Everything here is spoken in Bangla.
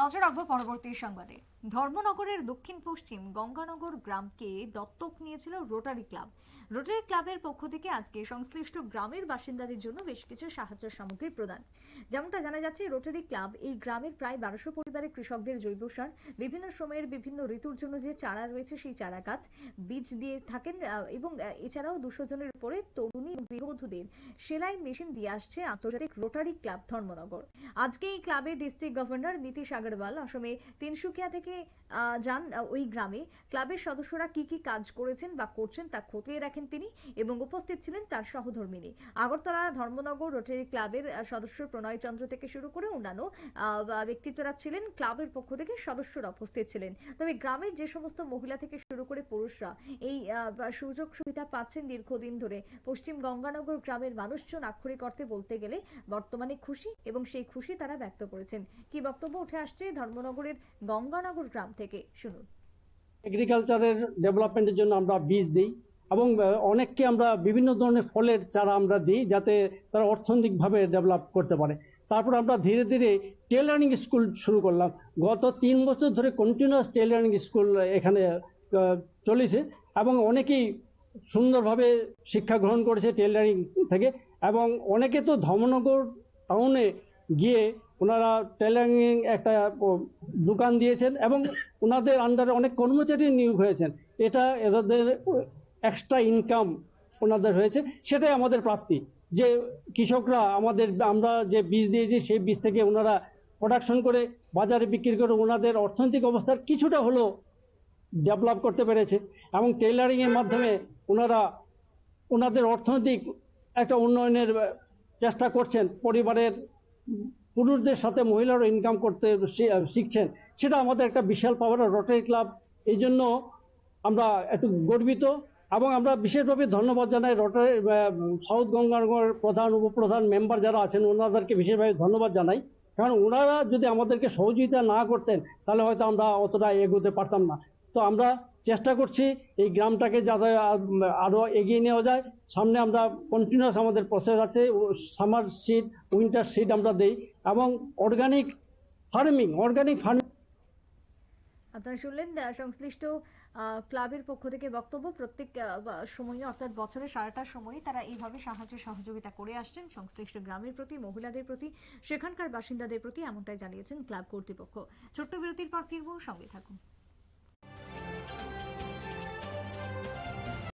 নজর রাখবো পরবর্তী সংবাদে ধর্মনগরের দক্ষিণ পশ্চিম গঙ্গানগর গ্রামকে দত্তক নিয়েছিল রোটারি ক্লাব রোটারি ক্লাবের পক্ষ থেকে আজকে সংশ্লিষ্ট গ্রামের বাসিন্দাদের জন্য বেশ কিছু সাহায্য সামগ্রী প্রদান যেমনটা জানা যাচ্ছে রোটারি ক্লাব এই গ্রামের প্রায় বারোশো পরিবারের কৃষকদের জৈব সার বিভিন্ন সময়ের বিভিন্ন ঋতুর জন্য যে চারা রয়েছে সেই চারা গাছ বীজ দিয়ে থাকেন এবং এছাড়াও দুশো জনের উপরে তরুণী গৃহবধূদের সেলাই মেশিন দিয়ে আসছে আন্তর্জাতিক রোটারি ক্লাব ধর্মনগর আজকে এই ক্লাবের ডিস্ট্রিক্ট গভর্নর নীতিশ আগরওয়াল আসামে তিনসুকিয়া থেকে যান ওই গ্রামে ক্লাবের সদস্যরা কি কি কাজ করেছেন বা করছেন তা খতিয়ে দেখেন তিনি এবং উপস্থিত ছিলেন তার সহধর্মিনী আগরতলা ধর্মনগর রোটারি ক্লাবের সদস্য প্রণয় চন্দ্র থেকে শুরু করে অন্যান্য ব্যক্তিত্বরা ছিলেন ক্লাবের পক্ষ থেকে সদস্যরা উপস্থিত ছিলেন তবে গ্রামের যে সমস্ত মহিলা থেকে শুরু করে পুরুষরা এই সুযোগ সুবিধা পাচ্ছেন দীর্ঘদিন ধরে পশ্চিম গঙ্গানগর গ্রামের মানুষজন আক্ষরিক অর্থে বলতে গেলে বর্তমানে খুশি এবং সেই খুশি তারা ব্যক্ত করেছেন কি বক্তব্য উঠে আসছে আসছে ধর্মনগরের গঙ্গানগর গ্রাম থেকে শুনুন এগ্রিকালচারের ডেভেলপমেন্টের জন্য আমরা বীজ দিই এবং অনেককে আমরা বিভিন্ন ধরনের ফলের চারা আমরা দিই যাতে তারা অর্থনৈতিকভাবে ডেভেলপ করতে পারে তারপর আমরা ধীরে ধীরে টেলারিং স্কুল শুরু করলাম গত তিন বছর ধরে কন্টিনিউয়াস টেলারিং স্কুল এখানে চলেছে এবং অনেকেই সুন্দরভাবে শিক্ষা গ্রহণ করেছে টেলারিং থেকে এবং অনেকে তো ধর্মনগর টাউনে গিয়ে ওনারা টেলারিং একটা দোকান দিয়েছেন এবং ওনাদের আন্ডারে অনেক কর্মচারী নিয়োগ হয়েছেন এটা এদের এক্সট্রা ইনকাম ওনাদের হয়েছে সেটাই আমাদের প্রাপ্তি যে কৃষকরা আমাদের আমরা যে বীজ দিয়েছি সেই বীজ থেকে ওনারা প্রোডাকশন করে বাজারে বিক্রি করে ওনাদের অর্থনৈতিক অবস্থার কিছুটা হলেও ডেভেলপ করতে পেরেছে এবং টেলারিংয়ের মাধ্যমে ওনারা ওনাদের অর্থনৈতিক একটা উন্নয়নের চেষ্টা করছেন পরিবারের পুরুষদের সাথে মহিলারও ইনকাম করতে শিখছেন সেটা আমাদের একটা বিশাল পাওয়ার রটারি ক্লাব এই জন্য আমরা একটু গর্বিত এবং আমরা বিশেষভাবে ধন্যবাদ জানাই রটারি সাউথ গঙ্গানগর প্রধান উপপ্রধান মেম্বার যারা আছেন ওনাদেরকে বিশেষভাবে ধন্যবাদ জানাই কারণ ওনারা যদি আমাদেরকে সহযোগিতা না করতেন তাহলে হয়তো আমরা অতটা এগোতে পারতাম না তো আমরা চেষ্টা করছি এই গ্রামটাকে যাতে আরও এগিয়ে নেওয়া যায় সামনে আমরা কন্টিনিউয়াস আমাদের প্রসেস আছে সামার সিড উইন্টার সিড আমরা দেই এবং অর্গানিক ফার্মিং অর্গানিক ফার্মিং আপনারা শুনলেন সংশ্লিষ্ট ক্লাবের পক্ষ থেকে বক্তব্য প্রত্যেক সময়ে অর্থাৎ বছরের সারাটা সময়ে তারা এইভাবে সাহায্য সহযোগিতা করে আসছেন সংশ্লিষ্ট গ্রামের প্রতি মহিলাদের প্রতি সেখানকার বাসিন্দাদের প্রতি এমনটাই জানিয়েছেন ক্লাব কর্তৃপক্ষ ছোট্ট বিরতির পর ফিরব সঙ্গে থাকুন